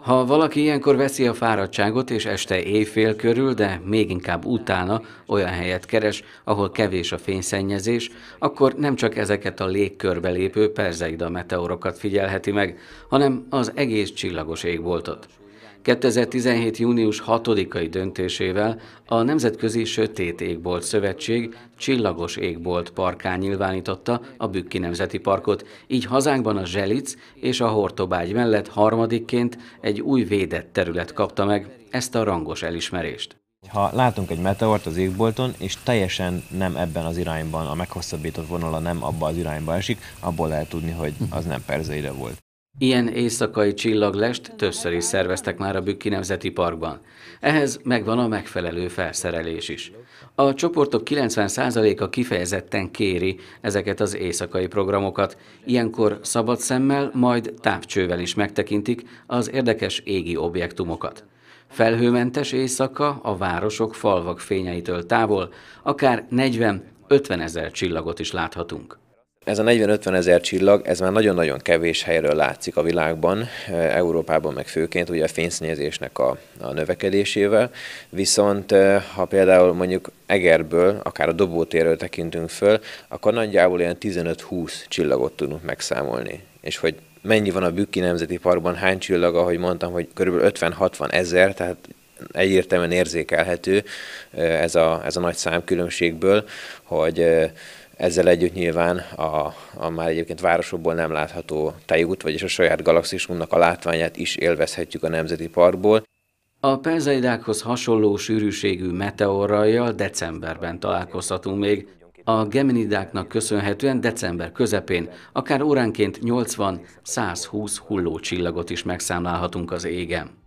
Ha valaki ilyenkor veszi a fáradtságot, és este éjfél körül, de még inkább utána olyan helyet keres, ahol kevés a fényszennyezés, akkor nem csak ezeket a légkörbe lépő perzeida meteorokat figyelheti meg, hanem az egész csillagos égboltot. 2017. június 6-ai döntésével a Nemzetközi Sötét Égbolt Szövetség Csillagos Égbolt Parkán nyilvánította a Bükki Nemzeti Parkot, így hazánkban a Zselic és a Hortobágy mellett harmadikként egy új védett terület kapta meg ezt a rangos elismerést. Ha látunk egy meteort az égbolton, és teljesen nem ebben az irányban, a meghosszabbított vonala nem abba az irányba esik, abból lehet tudni, hogy mhm. az nem perzeire volt. Ilyen éjszakai csillaglest többször is szerveztek már a Bükki Nemzeti Parkban. Ehhez megvan a megfelelő felszerelés is. A csoportok 90%-a kifejezetten kéri ezeket az éjszakai programokat. Ilyenkor szabad szemmel, majd tápcsővel is megtekintik az érdekes égi objektumokat. Felhőmentes éjszaka a városok, falvak fényeitől távol, akár 40-50 ezer csillagot is láthatunk. Ez a 40-50 ezer csillag, ez már nagyon-nagyon kevés helyről látszik a világban, e, Európában meg főként ugye a fényszennyezésnek a, a növekedésével, viszont e, ha például mondjuk Egerből, akár a dobótérről tekintünk föl, akkor nagyjából ilyen 15-20 csillagot tudunk megszámolni. És hogy mennyi van a Bükki Nemzeti Parkban, hány csillag, ahogy mondtam, hogy körülbelül 50-60 ezer, tehát egyértelműen érzékelhető e, ez a, ez a nagy számkülönbségből, hogy ezzel együtt nyilván a, a már egyébként városokból nem látható tejút, vagyis a saját galaxisunknak a látványát is élvezhetjük a Nemzeti Parkból. A perzeidákhoz hasonló sűrűségű meteorrajjal decemberben találkozhatunk még, a geminidáknak köszönhetően december közepén akár óránként 80-120 hullócsillagot is megszámlálhatunk az égen.